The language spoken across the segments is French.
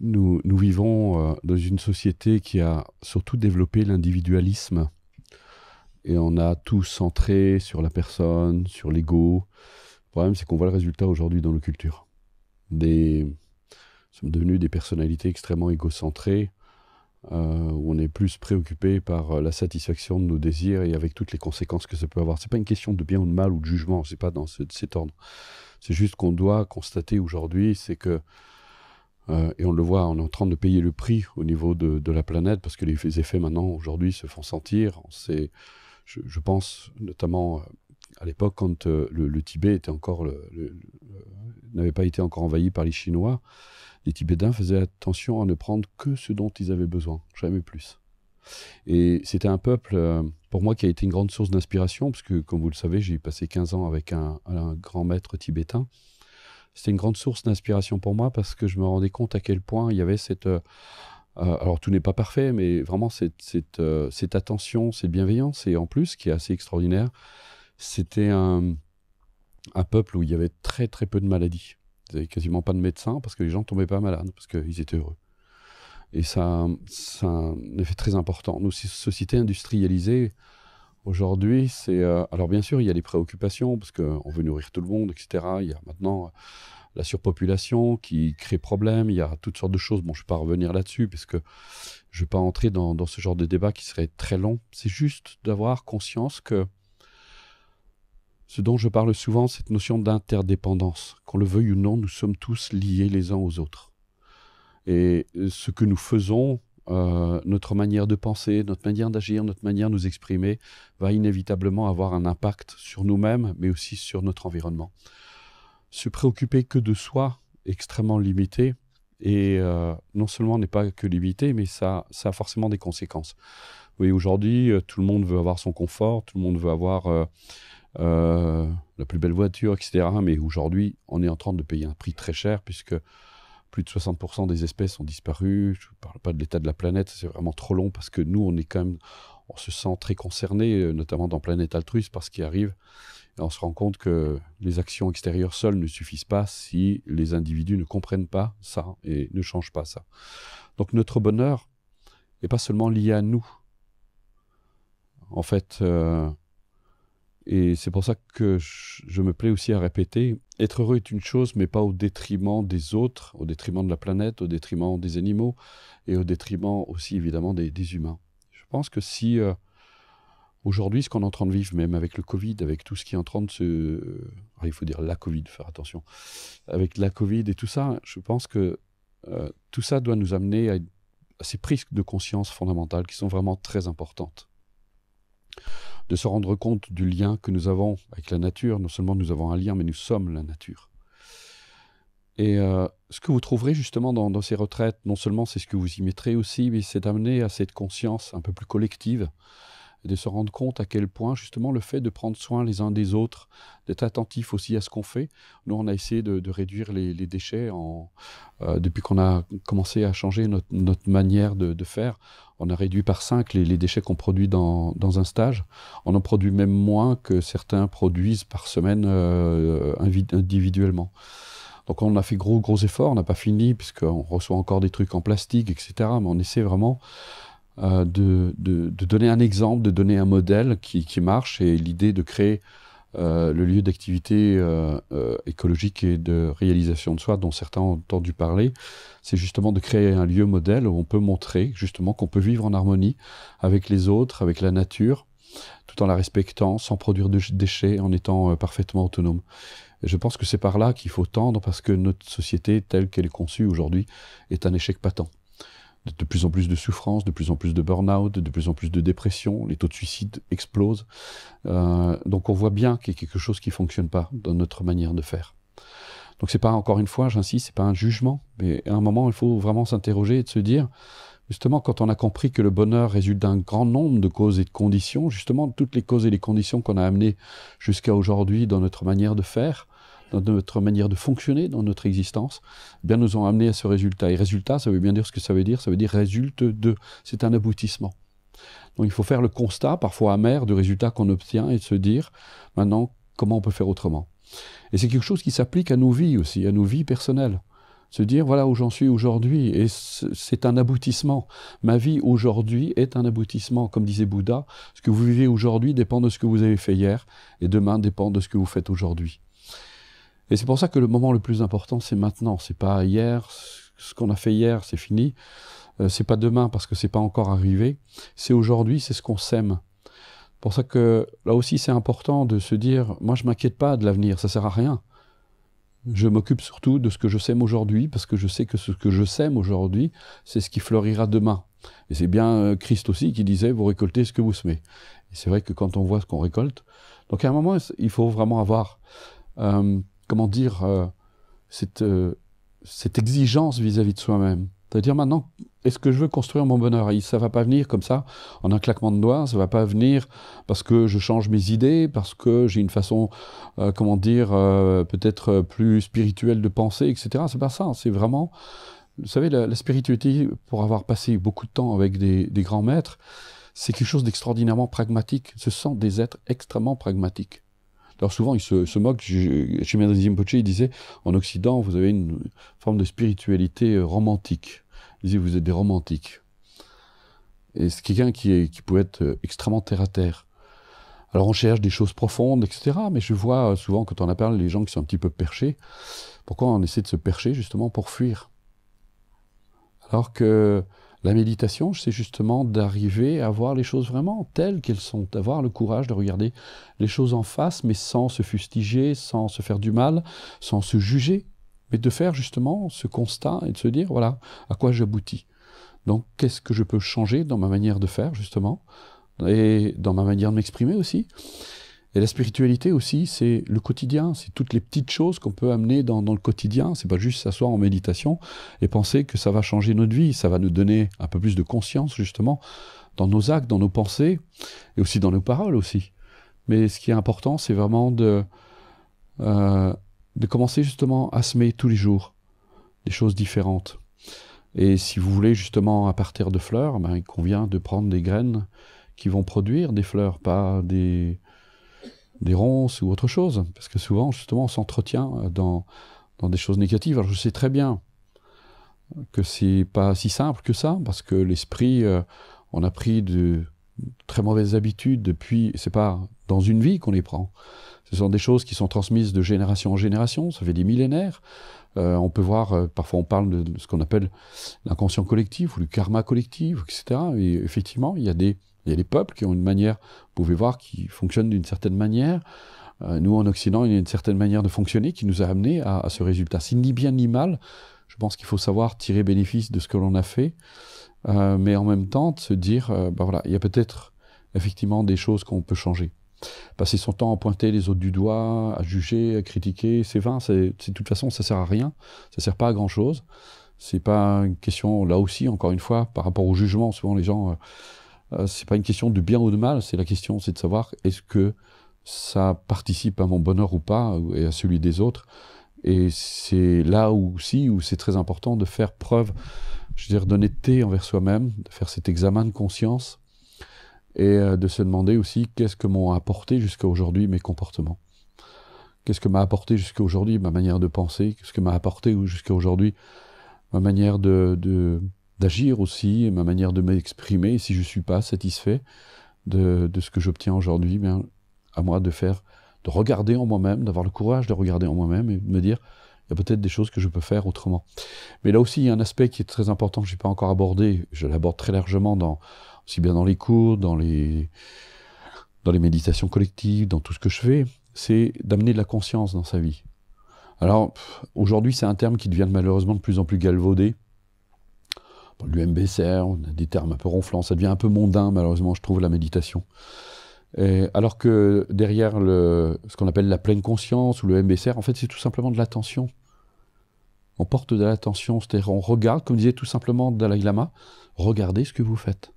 nous, vivons euh, dans une société qui a surtout développé l'individualisme. Et on a tout centré sur la personne, sur l'ego. Le problème, c'est qu'on voit le résultat aujourd'hui dans nos cultures. Des... Nous sommes devenus des personnalités extrêmement égocentrées, euh, où on est plus préoccupé par euh, la satisfaction de nos désirs et avec toutes les conséquences que ça peut avoir. Ce n'est pas une question de bien ou de mal ou de jugement, c'est pas dans cet ordre. C'est juste qu'on doit constater aujourd'hui, c'est que euh, et on le voit, on est en train de payer le prix au niveau de, la planète parce que les effets maintenant, aujourd'hui, se font sentir. Je, je, pense notamment euh, à l'époque quand euh, le, Tibet n'avait pas été encore envahi par les Chinois. Les Tibétains faisaient attention à ne prendre que ce dont ils avaient besoin, jamais plus. Et c'était un peuple, pour moi, qui a été une grande source d'inspiration, parce que, comme vous le savez, j'ai passé 15 ans avec un grand maître tibétain, c'était une grande source d'inspiration pour moi parce que je me rendais compte à quel point il y avait cette. Euh, euh, alors tout n'est pas parfait, mais vraiment cette, cette, euh, attention, cette bienveillance, et en plus, qui est assez extraordinaire, c'était un, peuple où il y avait très très peu de maladies. Il n'y quasiment pas de médecins parce que les gens tombaient pas malades, parce qu'ils étaient heureux. Et ça, ça a un effet très important. Nous, sociétés industrialisées, Aujourd'hui, c'est. Euh, alors, bien sûr, il y a les préoccupations, parce qu'on veut nourrir tout le monde, etc. Il y a maintenant euh, la surpopulation qui crée problème. Il y a toutes sortes de choses. Bon, je ne vais pas revenir là-dessus, parce que je ne vais pas entrer dans, dans, ce genre de débat qui serait très long. C'est juste d'avoir conscience que ce dont je parle souvent, cette notion d'interdépendance. Qu'on le veuille ou non, nous sommes tous liés les uns aux autres. Et euh, ce que nous faisons euh, notre manière de penser, notre manière d'agir, notre manière de nous exprimer va inévitablement avoir un impact sur nous-mêmes, mais aussi sur notre environnement. Se préoccuper que de soi, extrêmement limité, et euh, non seulement n'est pas que limité, mais ça, ça a forcément des conséquences. Vous aujourd'hui, euh, tout le monde veut avoir son confort, tout le monde veut avoir la plus belle voiture, etc. Mais aujourd'hui, on est en train de payer un prix très cher, puisque plus de 60% des espèces ont disparu. Je ne parle pas de l'état de la planète, c'est vraiment trop long parce que nous, on est quand même, on se sent très concerné, euh, notamment dans Planète Altruiste, par ce qui arrive. Et on se rend compte que les actions extérieures seules ne suffisent pas si les individus ne comprennent pas ça et ne changent pas ça. Donc notre bonheur n'est pas seulement lié à nous. En fait, euh, et c'est pour ça que je me plais aussi à répéter, être heureux est une chose, mais pas au détriment des autres, au détriment de la planète, au détriment des animaux et au détriment aussi évidemment des, humains. Je pense que si euh, aujourd'hui ce qu'on est en train de vivre, même avec le Covid, avec tout ce qui est en train de se... Euh, ah, il faut dire la Covid, faire attention. Avec la Covid et tout ça, je pense que euh, tout ça doit nous amener à ces prises de conscience fondamentales qui sont vraiment très importantes de se rendre compte du lien que nous avons avec la nature. Non seulement nous avons un lien, mais nous sommes la nature. Et euh, ce que vous trouverez justement dans, dans ces retraites, non seulement c'est ce que vous y mettrez aussi, mais c'est d'amener à cette conscience un peu plus collective et de se rendre compte à quel point justement le fait de prendre soin les uns des autres, d'être attentif aussi à ce qu'on fait. Nous, on a essayé de, réduire les, déchets en, euh, depuis qu'on a commencé à changer notre, manière de, faire. On a réduit par 5 les, déchets qu'on produit dans, un stage. On en produit même moins que certains produisent par semaine euh, individuellement. Donc on a fait gros gros efforts, on n'a pas fini puisqu'on reçoit encore des trucs en plastique, etc. Mais on essaie vraiment euh, de, de, donner un exemple, de donner un modèle qui, qui marche et l'idée de créer euh, le lieu d'activité euh, euh, écologique et de réalisation de soi dont certains ont entendu parler, c'est justement de créer un lieu modèle où on peut montrer justement qu'on peut vivre en harmonie avec les autres, avec la nature, tout en la respectant, sans produire de déchets, en étant parfaitement autonome. je pense que c'est par là qu'il faut tendre parce que notre société telle qu'elle est conçue aujourd'hui est un échec patent de plus en plus de souffrances, de plus en plus de burn-out, de plus en plus de dépression, les taux de suicide explosent. Euh, donc on voit bien qu'il y a quelque chose qui fonctionne pas dans notre manière de faire. Donc c'est pas encore une fois, j'insiste, c'est pas un jugement, mais à un moment il faut vraiment s'interroger et se dire justement quand on a compris que le bonheur résulte d'un grand nombre de causes et de conditions, justement toutes les causes et les conditions qu'on a amenées jusqu'à aujourd'hui dans notre manière de faire, notre manière de fonctionner, dans notre existence, eh bien nous ont amené à ce résultat. Et résultat, ça veut bien dire ce que ça veut dire, ça veut dire résulte de. C'est un aboutissement. Donc il faut faire le constat, parfois amer, du résultat qu'on obtient et se dire, maintenant, comment on peut faire autrement Et c'est quelque chose qui s'applique à nos vies aussi, à nos vies personnelles. Se dire, voilà où j'en suis aujourd'hui, et c'est un aboutissement. Ma vie aujourd'hui est un aboutissement. Comme disait Bouddha, ce que vous vivez aujourd'hui dépend de ce que vous avez fait hier, et demain dépend de ce que vous faites aujourd'hui. Et c'est pour ça que le moment le plus important, c'est maintenant, c'est pas hier, ce qu'on a fait hier, c'est fini, Ce euh, c'est pas demain parce que c'est pas encore arrivé, c'est aujourd'hui, c'est ce qu'on sème. Pour ça que là aussi c'est important de se dire, moi je m'inquiète pas de l'avenir, ça sert à rien. Je m'occupe surtout de ce que je sème aujourd'hui parce que je sais que ce que je sème aujourd'hui, c'est ce qui fleurira demain. Et c'est bien euh, Christ aussi qui disait, vous récoltez ce que vous semez. Et c'est vrai que quand on voit ce qu'on récolte, donc à un moment il faut vraiment avoir euh, comment dire, euh, euh, cette, exigence vis-à-vis de soi-même. C'est-à-dire maintenant, est-ce que je veux construire mon bonheur Et Ça va pas venir comme ça, en un claquement de doigts. Ça va pas venir parce que je change mes idées, parce que j'ai une façon, euh, comment dire, peut-être plus spirituelle de penser, etc. C'est pas ça. C'est vraiment, vous savez, la, spiritualité, pour avoir passé beaucoup de temps avec des grands maîtres, c'est quelque chose d'extraordinairement pragmatique. Ce sont des êtres extrêmement pragmatiques. Alors souvent, il se, se chez Chimène Zimpoche il disait, en Occident, vous avez une forme de spiritualité euh, romantique. Il disait, vous êtes des romantiques. Et c'est quelqu'un qui, qui pouvait être euh, extrêmement terre-à-terre. Alors on cherche des choses profondes, etc. Mais je vois euh, souvent, quand on appelle les gens qui sont un petit peu perchés, pourquoi on essaie de se percher justement pour fuir Alors que la méditation, c'est justement d'arriver à voir les choses vraiment telles qu'elles sont, d'avoir le courage de regarder les choses en face, mais sans se fustiger, sans se faire du mal, sans se juger, mais de faire justement ce constat et de se dire, voilà, à quoi j'aboutis. Donc, qu'est-ce que je peux changer dans ma manière de faire, justement, et dans ma manière de m'exprimer aussi et la spiritualité aussi, c'est le quotidien, c'est toutes les petites choses qu'on peut amener dans, le quotidien. C'est pas juste s'asseoir en méditation et penser que ça va changer notre vie, ça va nous donner un peu plus de conscience justement dans nos actes, dans nos pensées et aussi dans nos paroles aussi. Mais ce qui est important, c'est vraiment de, euh, de commencer justement à semer tous les jours des choses différentes. Et si vous voulez justement à partir de fleurs, ben, il convient de prendre des graines qui vont produire des fleurs, pas des des ronces ou autre chose. Parce que souvent, justement, on s'entretient euh, dans, dans des choses négatives. Alors je sais très bien que c'est pas si simple que ça, parce que l'esprit, euh, on a pris de très mauvaises habitudes depuis, c'est pas dans une vie qu'on les prend. Ce sont des choses qui sont transmises de génération en génération, ça fait des millénaires. Euh, on peut voir, parfois on parle de ce qu'on appelle l'inconscient collectif ou le karma collectif, etc. Et effectivement, il y a des, il y a les peuples qui ont une manière, vous pouvez voir, qui fonctionne d'une certaine manière. Euh, nous, en Occident, il y a une certaine manière de fonctionner qui nous a amené à, ce résultat. C'est ni bien ni mal. Je pense qu'il faut savoir tirer bénéfice de ce que l'on a fait, euh, mais en même temps se dire, euh, bah voilà, il y a peut-être effectivement des choses qu'on peut changer. Passer son temps à pointer les autres du doigt, à juger, à critiquer, c'est vain. de toute façon, ça sert à rien. Ça sert pas à grand chose. C'est pas une question là aussi, encore une fois, par rapport au jugement. Souvent, les gens ce euh, c'est pas une question de bien ou de mal, c'est la question, c'est de savoir est-ce que ça participe à mon bonheur ou pas, et à celui des autres. Et c'est là aussi où c'est très important de faire preuve, je veux dire, d'honnêteté envers soi-même, de faire cet examen de conscience et euh, de se demander aussi qu'est-ce que m'ont apporté jusqu'à aujourd'hui mes comportements. Qu'est-ce que m'a apporté jusqu'à aujourd'hui ma manière de penser Qu'est-ce que m'a apporté jusqu'à aujourd'hui ma manière de, d'agir aussi, ma manière de m'exprimer. Si je ne suis pas satisfait de, ce que j'obtiens aujourd'hui, bien, à moi de faire, de regarder en moi-même, d'avoir le courage de regarder en moi-même et de me dire, il y a peut-être des choses que je peux faire autrement. Mais là aussi, il y a un aspect qui est très important que je n'ai pas encore abordé. Je l'aborde très largement dans, aussi bien dans les cours, dans les, dans les méditations collectives, dans tout ce que je fais, c'est d'amener de la conscience dans sa vie. Alors, aujourd'hui, c'est un terme qui devient malheureusement de plus en plus galvaudé. L'UMBCR, on a des termes un peu ronflants, ça devient un peu mondain, malheureusement, je trouve, la méditation. alors que derrière ce qu'on appelle la pleine conscience ou le MBSR, en fait, c'est tout simplement de l'attention. On porte de l'attention, c'est-à-dire on regarde, comme disait tout simplement Dalai Lama, regardez ce que vous faites.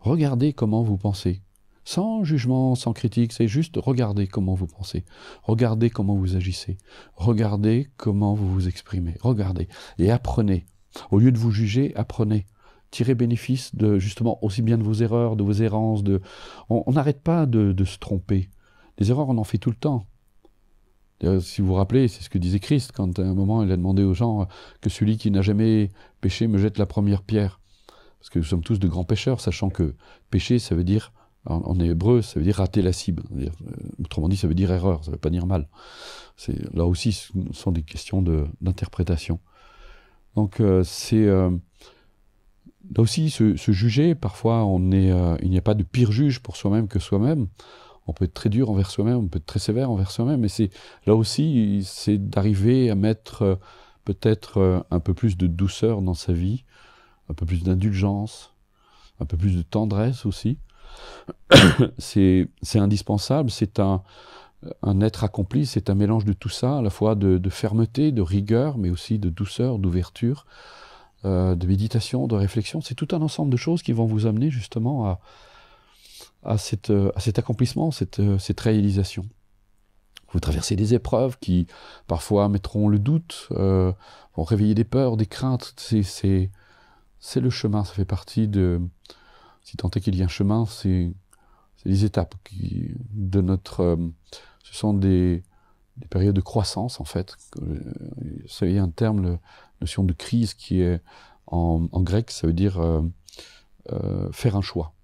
Regardez comment vous pensez. Sans jugement, sans critique, c'est juste regardez comment vous pensez. Regardez comment vous agissez. Regardez comment vous vous exprimez. Regardez. Et apprenez. Au lieu de vous juger, apprenez. Tirez bénéfice de justement aussi bien de vos erreurs, de vos errances. De... On n'arrête pas de, se tromper. Des erreurs, on en fait tout le temps. Si vous vous rappelez, c'est ce que disait Christ quand à un moment il a demandé aux gens euh, que celui qui n'a jamais péché me jette la première pierre. Parce que nous sommes tous de grands pécheurs, sachant que péché, ça veut dire, en, hébreu, ça veut dire rater la cible. Euh, autrement dit, ça veut dire erreur, ça ne veut pas dire mal. Là aussi, ce sont des questions d'interprétation. Donc euh, c'est euh, là aussi se, juger. Parfois, on est, euh, il n'y a pas de pire juge pour soi-même que soi-même. On peut être très dur envers soi-même, on peut être très sévère envers soi-même. Mais c'est là aussi, c'est d'arriver à mettre peut-être un peu plus de douceur dans sa vie, un peu plus d'indulgence, un peu plus de tendresse aussi. C'est indispensable. C'est un un être accompli, c'est un mélange de tout ça, à la fois de, fermeté, de rigueur, mais aussi de douceur, d'ouverture, euh, de méditation, de réflexion. C'est tout un ensemble de choses qui vont vous amener justement à, euh, cet accomplissement, cette, euh, cette réalisation. Vous traversez des épreuves qui parfois mettront le doute, vont réveiller des peurs, des craintes. C'est le chemin, ça fait partie de... Si tant est qu'il y a un chemin, c'est les étapes qui, de notre ce sont des, périodes de croissance en fait. Ça, euh, il y a un terme, la notion de crise qui est en, grec, ça veut dire euh, euh, faire un choix.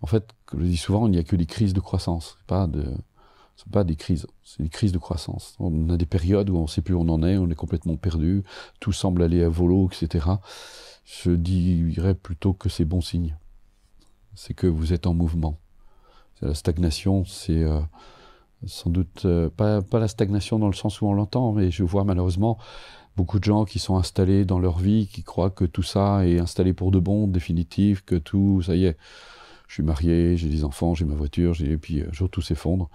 En fait, comme je dis souvent, il n'y a que des crises de croissance, pas de, sont pas des crises, c'est des crises de croissance. On a des périodes où on ne sait plus où on en est, on est complètement perdu, tout semble aller à volo, etc. Je dirais plutôt que c'est bon signe. C'est que vous êtes en mouvement. La stagnation, c'est sans doute euh, pas, la stagnation dans le sens où on l'entend, mais je vois malheureusement beaucoup de gens qui sont installés dans leur vie, qui croient que tout ça est installé pour de bon, définitif, que tout, ça y est, je suis marié, j'ai des enfants, j'ai ma voiture, et puis un euh, jour tout s'effondre.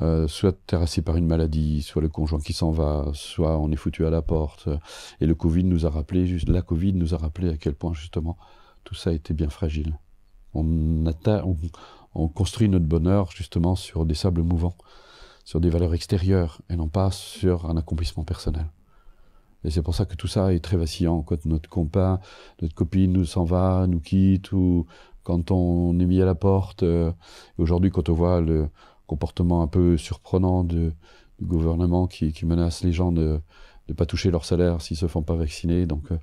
Euh, soit terrassé par une maladie, soit le conjoint qui s'en va, soit on est foutu à la porte. Et le Covid nous a rappelé, juste la Covid nous a rappelé à quel point justement tout ça était bien fragile. On, on, on construit notre bonheur justement sur des sables mouvants, sur des valeurs extérieures et non pas sur un accomplissement personnel. Et c'est pour ça que tout ça est très vacillant. Quand notre compas, notre copine nous s'en va, nous quitte, ou quand on est mis à la porte. Euh, aujourd'hui, quand on voit le comportement un peu surprenant du gouvernement qui, menace les gens de ne pas toucher leur salaire s'ils ne se font pas vacciner, donc euh,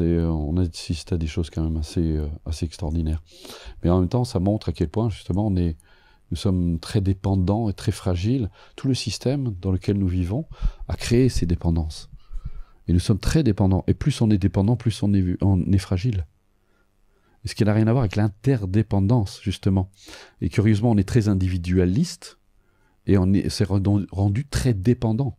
euh, on assiste à des choses quand même assez, euh, assez extraordinaires. Mais en même temps, ça montre à quel point justement on est, nous sommes très dépendants et très fragiles. Tout le système dans lequel nous vivons a créé ces dépendances. Et nous sommes très dépendants. Et plus on est dépendant, plus on est, est fragile. Et ce qui n'a rien à voir avec l'interdépendance, justement. Et curieusement, on est très individualiste et on s'est rendu très dépendant.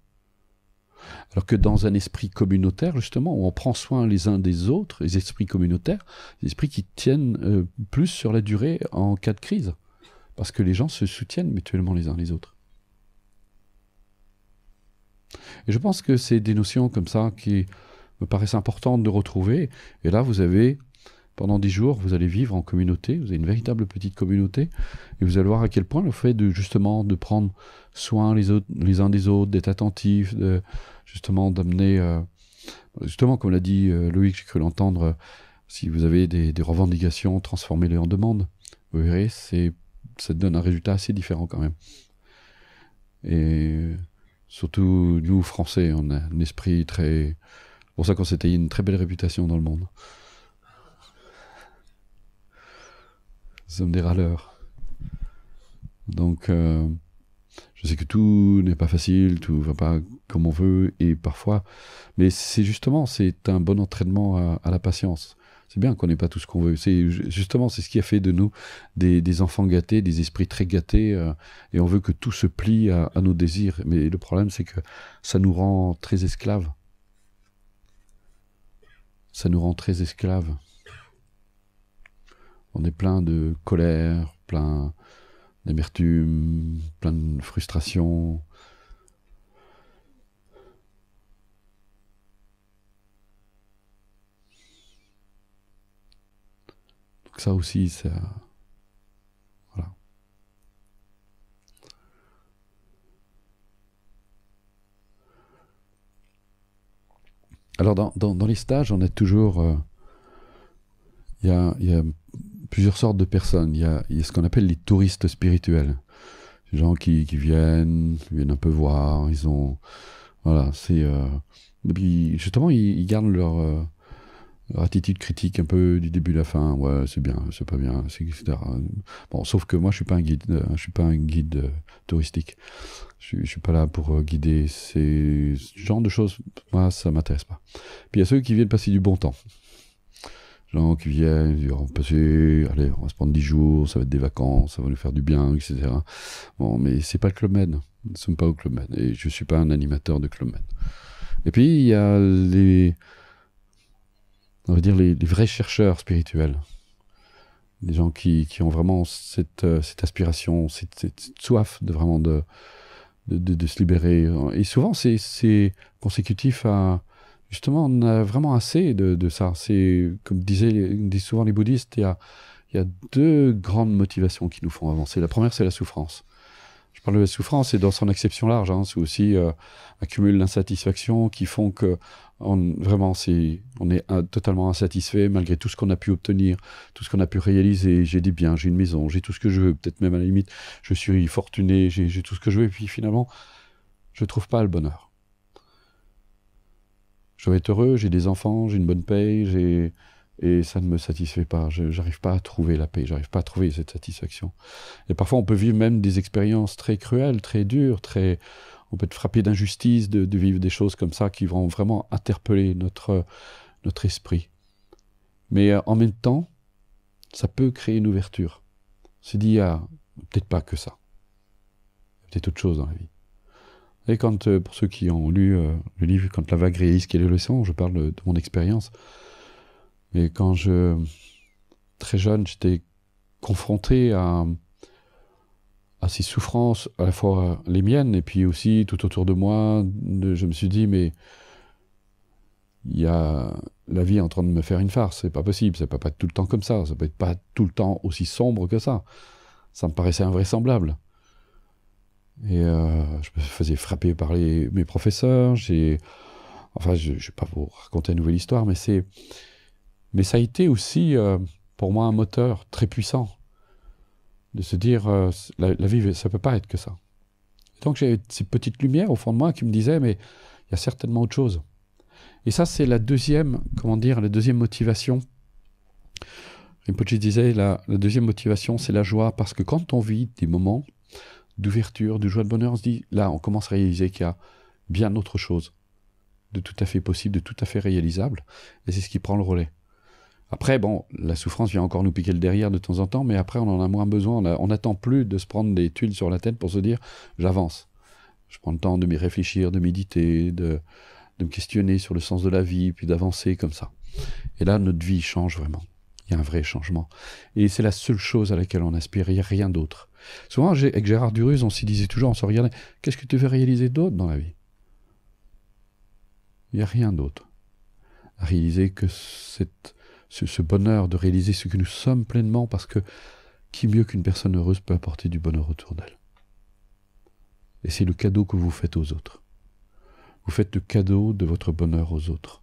Alors que dans un esprit communautaire, justement, où on prend soin les uns des autres, les esprits communautaires, les esprits qui tiennent euh, plus sur la durée en cas de crise. Parce que les gens se soutiennent mutuellement les uns les autres. Et je pense que c'est des notions comme ça qui me paraissent importantes de retrouver. Et là, vous avez pendant dix jours, vous allez vivre en communauté, vous avez une véritable petite communauté, et vous allez voir à quel point le fait de justement de prendre soin les, uns des autres, d'être attentif, de, justement d'amener, euh, justement comme l'a dit euh, Loïc, j'ai cru l'entendre, euh, si vous avez des, revendications, transformez-les en demandes. Vous verrez, ça donne un résultat assez différent quand même. Et surtout nous, Français, on a un esprit très... C'est pour ça qu'on taillé une très belle réputation dans le monde. sommes des râleurs. Donc, euh, je sais que tout n'est pas facile, tout va pas comme on veut, et parfois, mais c'est justement, c'est un bon entraînement à, la patience. C'est bien qu'on n'ait pas tout ce qu'on veut. C'est justement, c'est ce qui a fait de nous des, enfants gâtés, des esprits très gâtés, euh, et on veut que tout se plie à, à nos désirs. Mais le problème, c'est que ça nous rend très esclaves. Ça nous rend très esclaves on est plein de colère, plein d'amertume, plein de frustration. Donc ça aussi, ça... Voilà. Alors dans, dans, les stages, on est toujours... Euh, il y a plusieurs sortes de personnes. Il y a, il y a ce qu'on appelle les touristes spirituels. gens qui, qui viennent, viennent un peu voir, ils ont... Voilà, c'est... Euh, et puis justement, ils, gardent euh, leur, attitude critique un peu du début à la fin. Ouais, c'est bien, c'est pas bien, etc. Bon, sauf que moi, je suis pas un guide, euh, je suis pas un guide touristique. Je, suis pas là pour guider. Ces... Ce genre de choses, moi, ça m'intéresse pas. Puis il y a ceux qui viennent passer du bon temps qui viennent, on va passer, allez, on va se prendre 10 jours, ça va être des vacances, ça va nous faire du bien, etc. Bon, mais c'est pas le Club Med. Nous ne sommes pas au Club Med. Et je suis pas un animateur de Club Med. Et puis, il y a les, on va dire, les, vrais chercheurs spirituels. Des gens qui, qui ont vraiment cette, euh, cette aspiration, cette, soif de vraiment de, de, de, de se libérer. Et souvent, c'est consécutif à, justement, on a vraiment assez de, ça. comme disent souvent les bouddhistes, il y a, deux grandes motivations qui nous font avancer. La première, c'est la souffrance. Je parle de la souffrance et dans son acception large, hein. c'est aussi euh, un cumul qui font que on, vraiment on est totalement insatisfait malgré tout ce qu'on a pu obtenir, tout ce qu'on a pu réaliser. J'ai des biens, j'ai une maison, j'ai tout ce que je veux, peut-être même à la limite, je suis fortuné, j'ai, tout ce que je veux, et puis finalement, je ne trouve pas le bonheur je veux être heureux, j'ai des enfants, j'ai une bonne paye, et ça ne me satisfait pas. Je n'arrive pas à trouver la paix, j'arrive pas à trouver cette satisfaction. Et parfois, on peut vivre même des expériences très cruelles, très dures, très. On peut être frappé d'injustice, de, vivre des choses comme ça qui vont vraiment interpeller notre notre esprit. Mais euh, en même temps, ça peut créer une ouverture. dit, il dit, a peut-être pas que ça. Peut-être autre chose dans la vie. Et quand, euh, pour ceux qui ont lu euh, le livre Quand la vague réalise qu'elle est leçons », je parle de mon expérience. Mais quand je. très jeune, j'étais confronté à, ces souffrances, à la fois les miennes et puis aussi tout autour de moi. je me suis dit, mais. Il y a la vie en train de me faire une farce, c'est pas possible, ça peut pas être tout le temps comme ça, ça peut être pas tout le temps aussi sombre que ça. Ça me paraissait invraisemblable. Et euh, je me faisais frapper par les, mes professeurs. enfin, je ne vais pas vous raconter une nouvelle histoire, mais mais ça a été aussi euh, pour moi un moteur très puissant de se dire euh, la, vie, ça ne peut pas être que ça. donc j'ai ces petites lumières au fond de moi qui me disaient mais il y a certainement autre chose. Et ça c'est la deuxième, comment dire, la deuxième motivation. Rinpoche disait la, la deuxième motivation c'est la joie parce que quand on vit des moments d'ouverture, de joie de bonheur, on se dit, là, on commence à réaliser qu'il y a bien autre chose de tout à fait possible, de tout à fait réalisable, et c'est ce qui prend le relais. Après, bon, la souffrance vient encore nous piquer le derrière de temps en temps, mais après, on en a moins besoin. On n'attend plus de se prendre des tuiles sur la tête pour se dire j'avance. Je prends le temps de m'y réfléchir, de méditer, de me questionner sur le sens de la vie, puis d'avancer comme ça. Et là, notre vie change vraiment. Il y a un vrai changement. Et c'est la seule chose à laquelle on aspire, il n'y a rien d'autre. Souvent, avec Gérard Duruz, on s'y disait toujours, on se regardait, qu'est-ce que tu veux réaliser d'autre dans la vie Il n'y a rien d'autre. Réaliser que ce, bonheur de réaliser ce que nous sommes pleinement, parce que qui mieux qu'une personne heureuse peut apporter du bonheur autour d'elle Et c'est le cadeau que vous faites aux autres. Vous faites le cadeau de votre bonheur aux autres,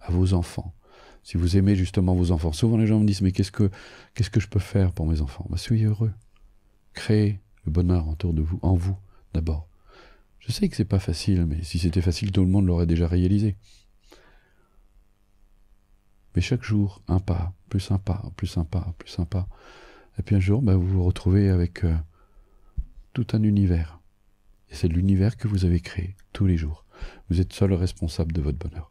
à vos enfants, si vous aimez justement vos enfants, souvent les gens me disent, mais qu'est-ce que, qu'est-ce que je peux faire pour mes enfants Bah Soyez heureux. Créez le bonheur autour de vous, en vous, d'abord. Je sais que c'est pas facile, mais si c'était facile, tout le monde l'aurait déjà réalisé. Mais chaque jour, un pas, plus un pas, plus un pas, plus un pas. Et puis un jour, bah, vous vous retrouvez avec euh, tout un univers. Et c'est l'univers que vous avez créé tous les jours. Vous êtes seul responsable de votre bonheur.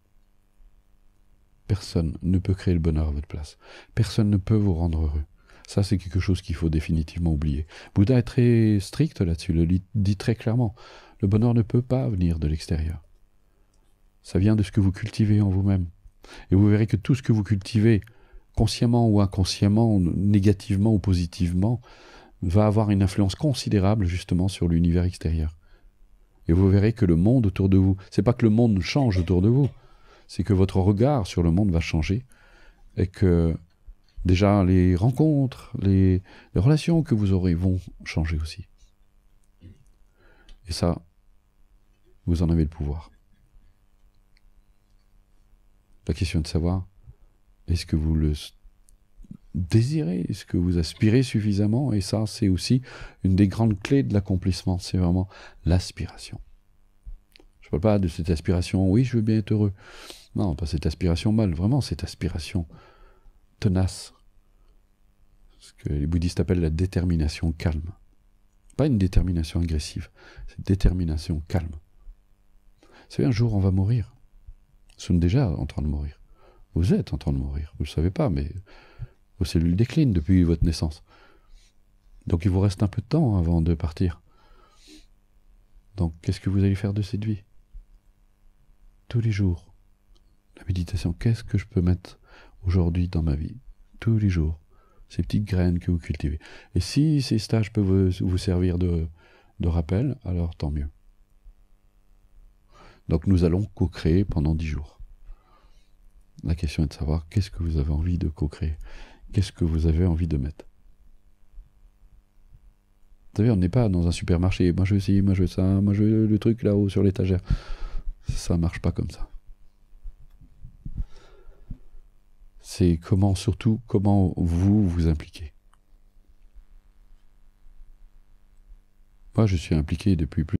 Personne ne peut créer le bonheur à votre place. Personne ne peut vous rendre heureux. Ça, c'est quelque chose qu'il faut définitivement oublier. Bouddha est très strict là-dessus, le dit très clairement. Le bonheur ne peut pas venir de l'extérieur. Ça vient de ce que vous cultivez en vous-même. Et vous verrez que tout ce que vous cultivez, consciemment ou inconsciemment, négativement ou positivement, va avoir une influence considérable justement sur l'univers extérieur. Et vous verrez que le monde autour de vous, c'est pas que le monde change autour de vous, c'est que votre regard sur le monde va changer et que déjà les rencontres, les, relations que vous aurez vont changer aussi. Et ça, vous en avez le pouvoir. La question est de savoir, est-ce que vous le désirez, est-ce que vous aspirez suffisamment Et ça, c'est aussi une des grandes clés de l'accomplissement, c'est vraiment l'aspiration. Je ne parle pas de cette aspiration, oui, je veux bien être heureux. Non, pas cette aspiration mâle, vraiment cette aspiration tenace. Ce que les bouddhistes appellent la détermination calme. Pas une détermination agressive, cette détermination calme. Vous savez, un jour on va mourir. Nous sommes déjà en train de mourir. Vous êtes en train de mourir, vous ne le savez pas, mais vos cellules déclinent depuis votre naissance. Donc il vous reste un peu de temps avant de partir. Donc qu'est-ce que vous allez faire de cette vie Tous les jours, la méditation, qu'est-ce que je peux mettre aujourd'hui dans ma vie, tous les jours, ces petites graines que vous cultivez. Et si ces stages peuvent vous servir de, rappel, alors tant mieux. Donc nous allons co-créer pendant dix jours. La question est de savoir qu'est-ce que vous avez envie de co-créer, qu'est-ce que vous avez envie de mettre. Vous savez, on n'est pas dans un supermarché, moi je veux ci, moi je veux ça, moi je veux le truc là-haut sur l'étagère. Ça ne marche pas comme ça. c'est comment, surtout, comment vous vous impliquez. Moi, je suis impliqué depuis plus